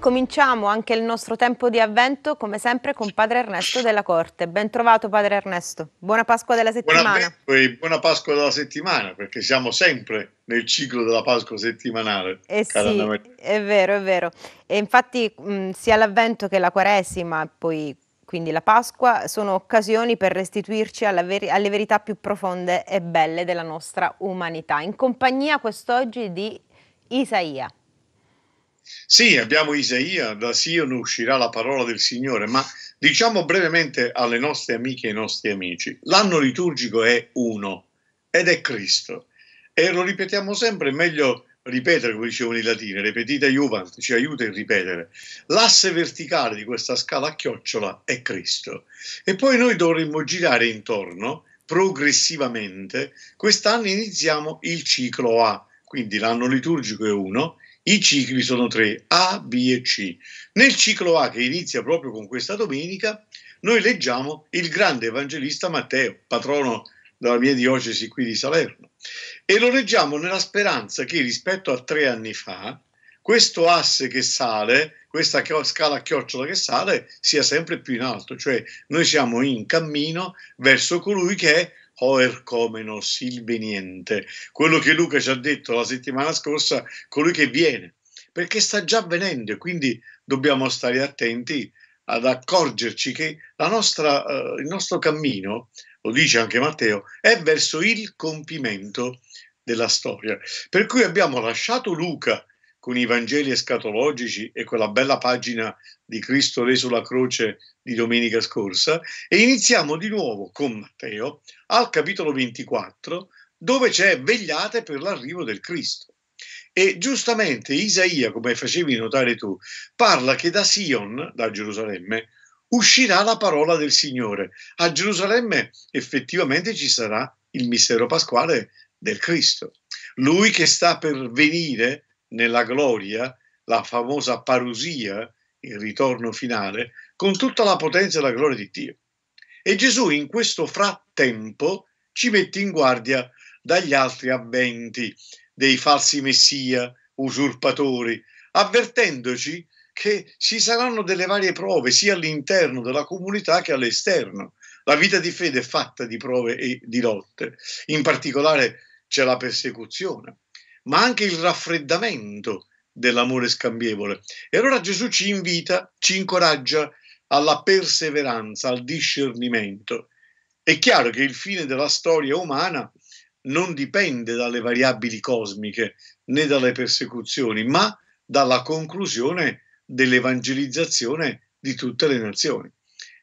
cominciamo anche il nostro tempo di avvento, come sempre, con Padre Ernesto della Corte. Ben trovato, Padre Ernesto. Buona Pasqua della settimana. Buona, buona Pasqua della settimana, perché siamo sempre nel ciclo della Pasqua settimanale. Eh sì, è vero, è vero. E infatti mh, sia l'avvento che la Quaresima, poi quindi la Pasqua, sono occasioni per restituirci ver- alle verità più profonde e belle della nostra umanità. In compagnia quest'oggi di Isaia. Sì, abbiamo Isaia, da Sion uscirà la parola del Signore, ma diciamo brevemente alle nostre amiche e ai nostri amici, l'anno liturgico è uno ed è Cristo. E lo ripetiamo sempre, è meglio ripetere, come dicevano i latini, ripetita Juvent, ci aiuta a ripetere. L'asse verticale di questa scala a chiocciola è Cristo. E poi noi dovremmo girare intorno progressivamente. Quest'anno iniziamo il ciclo A, quindi l'anno liturgico è uno, i cicli sono tre, A, B e C. Nel ciclo A, che inizia proprio con questa domenica, noi leggiamo il grande evangelista Matteo, patrono della mia diocesi qui di Salerno, e lo leggiamo nella speranza che rispetto a tre anni fa, questo asse che sale, questa scala a chiocciola che sale, sia sempre più in alto, cioè noi siamo in cammino verso colui che è o oercomenos il veniente, quello che Luca ci ha detto la settimana scorsa, colui che viene, perché sta già avvenendo e quindi dobbiamo stare attenti ad accorgerci che nostra, eh, il nostro cammino, lo dice anche Matteo, è verso il compimento della storia. Per cui abbiamo lasciato Luca con i Vangeli escatologici e quella bella pagina di Cristo reso la croce di domenica scorsa e iniziamo di nuovo con Matteo al capitolo 24 dove c'è vegliate per l'arrivo del Cristo. E giustamente Isaia, come facevi notare tu, parla che da Sion, da Gerusalemme, uscirà la parola del Signore. A Gerusalemme effettivamente ci sarà il mistero pasquale del Cristo. Lui che sta per venire nella gloria, la famosa parusia, il ritorno finale, con tutta la potenza e la gloria di Dio. E Gesù in questo frattempo ci mette in guardia dagli altri avventi, dei falsi messia, usurpatori, avvertendoci che ci saranno delle varie prove sia all'interno della comunità che all'esterno. La vita di fede è fatta di prove e di lotte, in particolare c'è la persecuzione ma anche il raffreddamento dell'amore scambievole. E allora Gesù ci invita, ci incoraggia alla perseveranza, al discernimento. È chiaro che il fine della storia umana non dipende dalle variabili cosmiche né dalle persecuzioni, ma dalla conclusione dell'evangelizzazione di tutte le nazioni.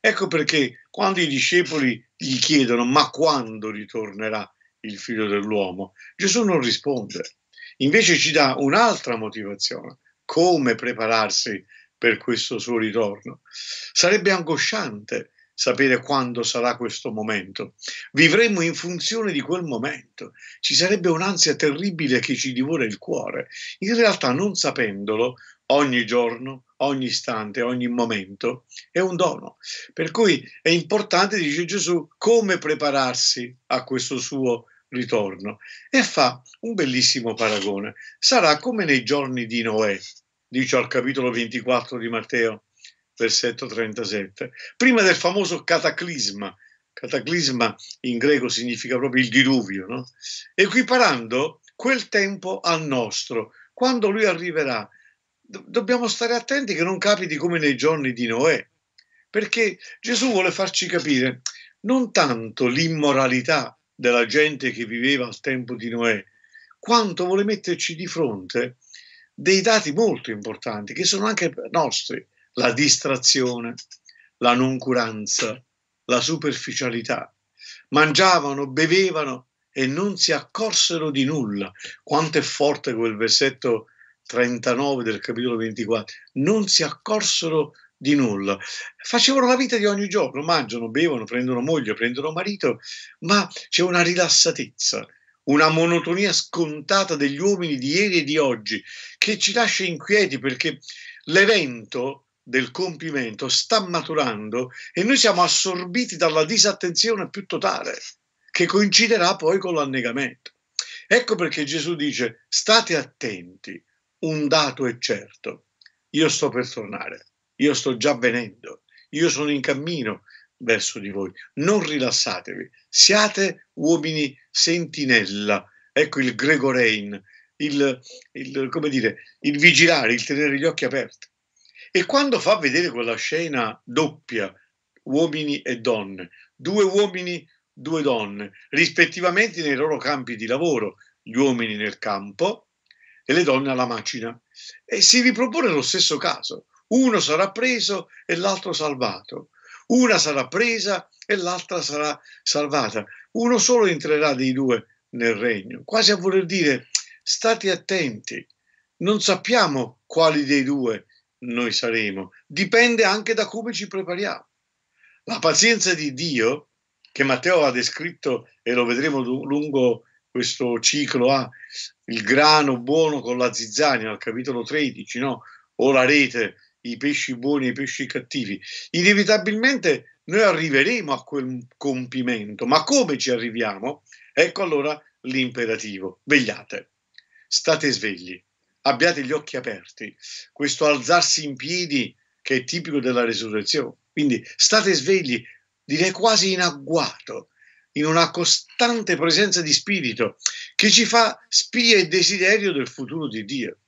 Ecco perché quando i discepoli gli chiedono ma quando ritornerà il figlio dell'uomo, Gesù non risponde. Invece ci dà un'altra motivazione, come prepararsi per questo suo ritorno. Sarebbe angosciante sapere quando sarà questo momento. Vivremo in funzione di quel momento. Ci sarebbe un'ansia terribile che ci divora il cuore. In realtà, non sapendolo, ogni giorno, ogni istante, ogni momento è un dono. Per cui è importante, dice Gesù, come prepararsi a questo suo ritorno ritorno e fa un bellissimo paragone. Sarà come nei giorni di Noè, dice al capitolo 24 di Matteo, versetto 37, prima del famoso cataclisma. Cataclisma in greco significa proprio il diluvio, no? equiparando quel tempo al nostro. Quando lui arriverà, do- dobbiamo stare attenti che non capiti come nei giorni di Noè, perché Gesù vuole farci capire non tanto l'immoralità della gente che viveva al tempo di Noè, quanto vuole metterci di fronte dei dati molto importanti che sono anche nostri, la distrazione, la noncuranza, la superficialità. Mangiavano, bevevano e non si accorsero di nulla. Quanto è forte quel versetto 39 del capitolo 24. Non si accorsero di di nulla. Facevano la vita di ogni giorno, mangiano, bevono, prendono moglie, prendono marito, ma c'è una rilassatezza, una monotonia scontata degli uomini di ieri e di oggi che ci lascia inquieti perché l'evento del compimento sta maturando e noi siamo assorbiti dalla disattenzione più totale che coinciderà poi con l'annegamento. Ecco perché Gesù dice state attenti, un dato è certo, io sto per tornare io sto già venendo, io sono in cammino verso di voi. Non rilassatevi, siate uomini sentinella. Ecco il Gregorain, il, il, come dire, il vigilare, il tenere gli occhi aperti. E quando fa vedere quella scena doppia, uomini e donne, due uomini, due donne, rispettivamente nei loro campi di lavoro, gli uomini nel campo e le donne alla macina, e si ripropone lo stesso caso, uno sarà preso e l'altro salvato, una sarà presa e l'altra sarà salvata, uno solo entrerà dei due nel regno, quasi a voler dire state attenti, non sappiamo quali dei due noi saremo, dipende anche da come ci prepariamo. La pazienza di Dio, che Matteo ha descritto e lo vedremo lungo questo ciclo A, ah, il grano buono con la zizzania al capitolo 13, no? o la rete i pesci buoni e i pesci cattivi. Inevitabilmente noi arriveremo a quel compimento, ma come ci arriviamo? Ecco allora l'imperativo. Vegliate, state svegli, abbiate gli occhi aperti. Questo alzarsi in piedi che è tipico della resurrezione. Quindi state svegli, direi quasi in agguato, in una costante presenza di spirito che ci fa spia e desiderio del futuro di Dio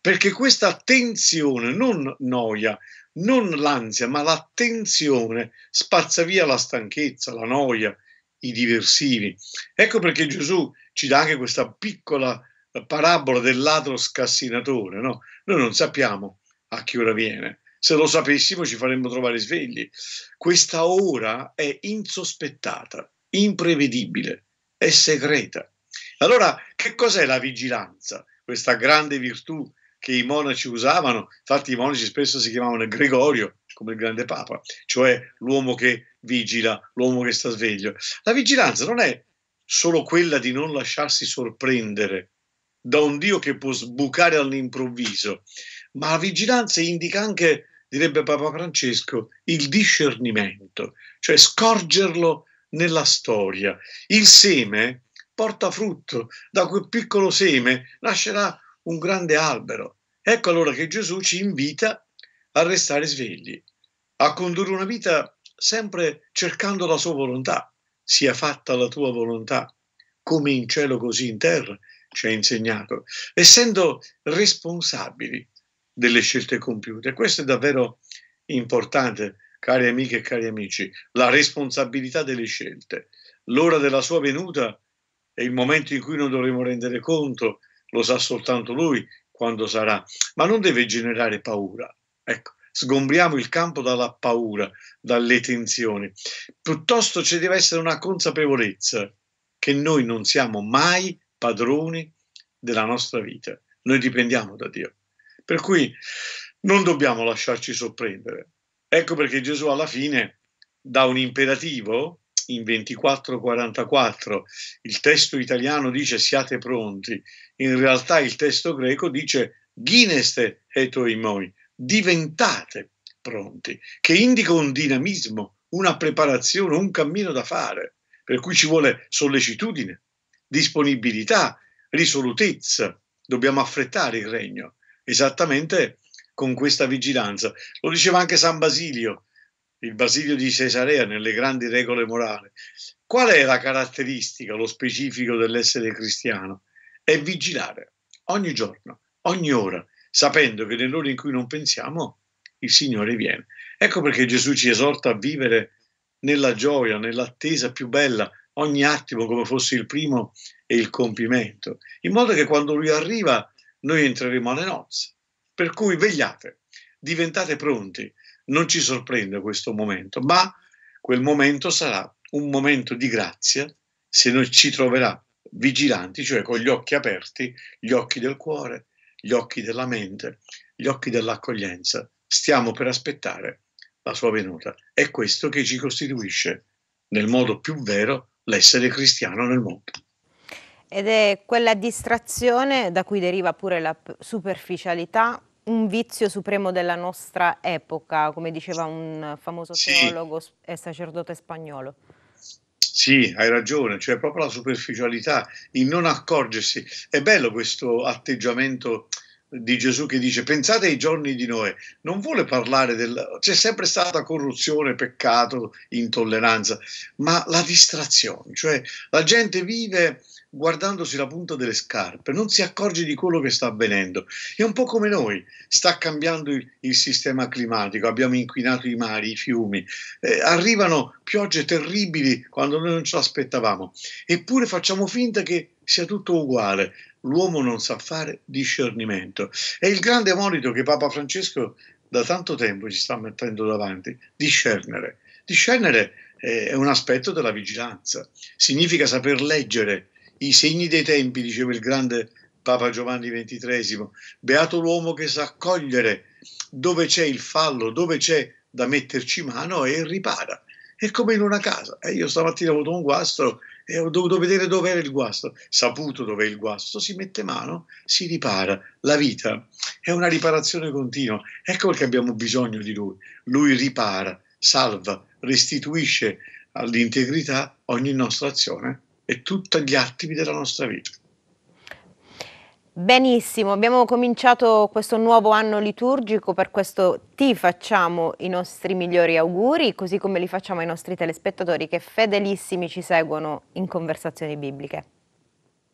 perché questa attenzione, non noia, non l'ansia, ma l'attenzione spazza via la stanchezza, la noia, i diversivi. Ecco perché Gesù ci dà anche questa piccola eh, parabola del ladro scassinatore, no? Noi non sappiamo a che ora viene. Se lo sapessimo ci faremmo trovare svegli. Questa ora è insospettata, imprevedibile, è segreta. Allora, che cos'è la vigilanza? Questa grande virtù che i monaci usavano, infatti i monaci spesso si chiamavano Gregorio, come il grande papa, cioè l'uomo che vigila, l'uomo che sta sveglio. La vigilanza non è solo quella di non lasciarsi sorprendere da un Dio che può sbucare all'improvviso, ma la vigilanza indica anche, direbbe Papa Francesco, il discernimento, cioè scorgerlo nella storia. Il seme porta frutto, da quel piccolo seme nascerà un grande albero. Ecco allora che Gesù ci invita a restare svegli, a condurre una vita sempre cercando la sua volontà, sia fatta la tua volontà, come in cielo così in terra, ci ha insegnato, essendo responsabili delle scelte compiute. Questo è davvero importante, cari amiche e cari amici, la responsabilità delle scelte. L'ora della sua venuta è il momento in cui non dovremo rendere conto lo sa soltanto lui quando sarà, ma non deve generare paura. Ecco, sgombriamo il campo dalla paura, dalle tensioni. Piuttosto ci deve essere una consapevolezza che noi non siamo mai padroni della nostra vita, noi dipendiamo da Dio. Per cui non dobbiamo lasciarci sorprendere. Ecco perché Gesù alla fine dà un imperativo in 24:44 il testo italiano dice siate pronti, in realtà il testo greco dice gineste etoimoi, diventate pronti, che indica un dinamismo, una preparazione, un cammino da fare, per cui ci vuole sollecitudine, disponibilità, risolutezza, dobbiamo affrettare il regno, esattamente con questa vigilanza. Lo diceva anche San Basilio, il Basilio di Cesarea nelle grandi regole morali, qual è la caratteristica, lo specifico dell'essere cristiano? È vigilare ogni giorno, ogni ora, sapendo che nell'ora in cui non pensiamo il Signore viene. Ecco perché Gesù ci esorta a vivere nella gioia, nell'attesa più bella, ogni attimo come fosse il primo e il compimento, in modo che quando Lui arriva noi entreremo alle nozze. Per cui vegliate, diventate pronti, non ci sorprende questo momento, ma quel momento sarà un momento di grazia se noi ci troverà vigilanti, cioè con gli occhi aperti, gli occhi del cuore, gli occhi della mente, gli occhi dell'accoglienza. Stiamo per aspettare la sua venuta. È questo che ci costituisce nel modo più vero l'essere cristiano nel mondo. Ed è quella distrazione da cui deriva pure la superficialità un vizio supremo della nostra epoca, come diceva un famoso sì. teologo e sacerdote spagnolo. Sì, hai ragione, cioè proprio la superficialità, il non accorgersi. È bello questo atteggiamento di Gesù che dice pensate ai giorni di Noè, non vuole parlare del... c'è sempre stata corruzione, peccato, intolleranza, ma la distrazione, cioè la gente vive guardandosi la punta delle scarpe, non si accorge di quello che sta avvenendo. È un po' come noi, sta cambiando il, il sistema climatico, abbiamo inquinato i mari, i fiumi, eh, arrivano piogge terribili quando noi non ce l'aspettavamo, eppure facciamo finta che sia tutto uguale, l'uomo non sa fare discernimento. È il grande monito che Papa Francesco da tanto tempo ci sta mettendo davanti, discernere. Discernere è un aspetto della vigilanza, significa saper leggere i segni dei tempi, diceva il grande Papa Giovanni XXIII, beato l'uomo che sa cogliere dove c'è il fallo, dove c'è da metterci mano e ripara. È come in una casa. Eh, io stamattina ho avuto un guasto e ho dovuto vedere dove era il guasto, saputo dove è il guasto, si mette mano, si ripara. La vita è una riparazione continua, ecco perché abbiamo bisogno di lui. Lui ripara, salva, restituisce all'integrità ogni nostra azione e tutti gli attimi della nostra vita. Benissimo, abbiamo cominciato questo nuovo anno liturgico, per questo ti facciamo i nostri migliori auguri, così come li facciamo ai nostri telespettatori che fedelissimi ci seguono in conversazioni bibliche.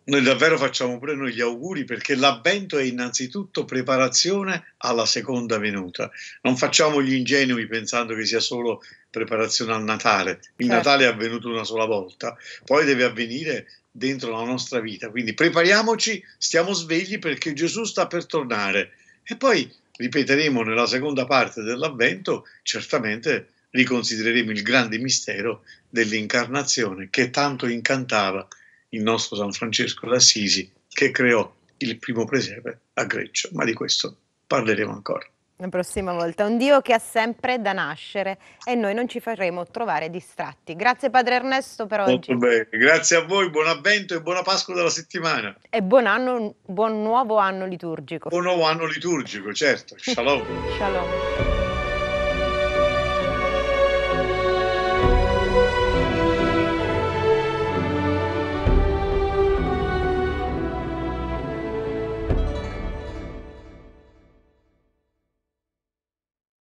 Noi davvero facciamo pure noi gli auguri perché l'avvento è innanzitutto preparazione alla seconda venuta. Non facciamo gli ingenui pensando che sia solo preparazione al Natale. Il certo. Natale è avvenuto una sola volta, poi deve avvenire dentro la nostra vita. Quindi prepariamoci, stiamo svegli perché Gesù sta per tornare. E poi ripeteremo nella seconda parte dell'avvento, certamente riconsidereremo il grande mistero dell'incarnazione che tanto incantava il nostro San Francesco d'Assisi che creò il primo presepe a Greccio, ma di questo parleremo ancora. La prossima volta, un Dio che ha sempre da nascere e noi non ci faremo trovare distratti. Grazie Padre Ernesto per oggi. Molto bene, grazie a voi, buon avvento e buona Pasqua della settimana. E buon, anno, buon nuovo anno liturgico. Buon nuovo anno liturgico, certo. Shalom. Shalom.